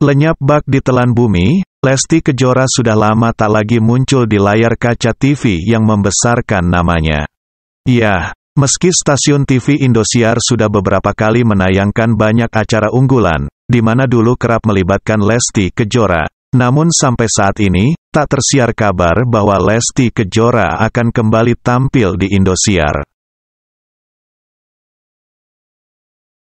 Lenyap bak ditelan bumi, Lesti Kejora sudah lama tak lagi muncul di layar kaca TV yang membesarkan namanya. Ya, meski stasiun TV Indosiar sudah beberapa kali menayangkan banyak acara unggulan, di mana dulu kerap melibatkan Lesti Kejora, namun sampai saat ini, tak tersiar kabar bahwa Lesti Kejora akan kembali tampil di Indosiar.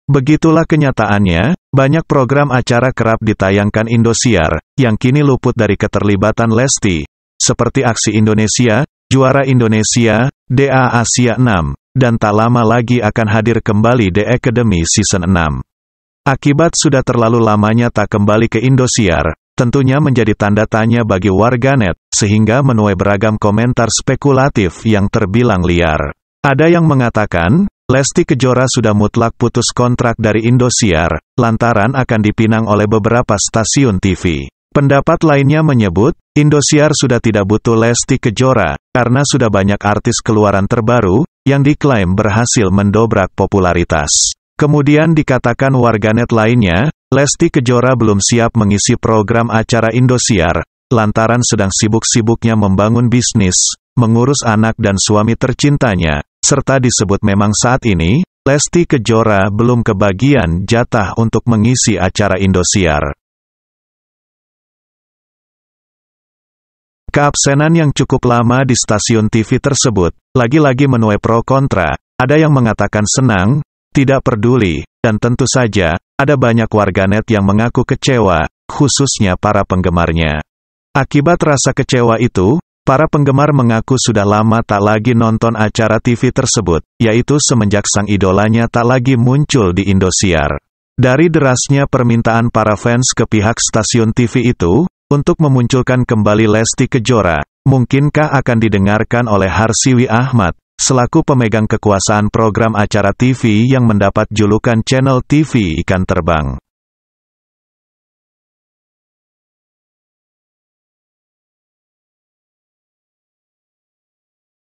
Begitulah kenyataannya, banyak program acara kerap ditayangkan Indosiar, yang kini luput dari keterlibatan Lesti, seperti Aksi Indonesia, Juara Indonesia, DA Asia 6, dan tak lama lagi akan hadir kembali The Academy Season 6. Akibat sudah terlalu lamanya tak kembali ke Indosiar, tentunya menjadi tanda tanya bagi warganet, sehingga menuai beragam komentar spekulatif yang terbilang liar. Ada yang mengatakan, Lesti Kejora sudah mutlak putus kontrak dari Indosiar, lantaran akan dipinang oleh beberapa stasiun TV. Pendapat lainnya menyebut, Indosiar sudah tidak butuh Lesti Kejora, karena sudah banyak artis keluaran terbaru, yang diklaim berhasil mendobrak popularitas. Kemudian dikatakan warganet lainnya, Lesti Kejora belum siap mengisi program acara Indosiar, lantaran sedang sibuk-sibuknya membangun bisnis, mengurus anak dan suami tercintanya, serta disebut memang saat ini, Lesti Kejora belum kebagian jatah untuk mengisi acara Indosiar. Keabsenan yang cukup lama di stasiun TV tersebut, lagi-lagi menuai pro kontra, ada yang mengatakan senang, tidak peduli, dan tentu saja, ada banyak warganet yang mengaku kecewa, khususnya para penggemarnya. Akibat rasa kecewa itu, Para penggemar mengaku sudah lama tak lagi nonton acara TV tersebut, yaitu semenjak sang idolanya tak lagi muncul di Indosiar. Dari derasnya permintaan para fans ke pihak stasiun TV itu, untuk memunculkan kembali Lesti Kejora, mungkinkah akan didengarkan oleh Harsiwi Ahmad, selaku pemegang kekuasaan program acara TV yang mendapat julukan channel TV Ikan Terbang.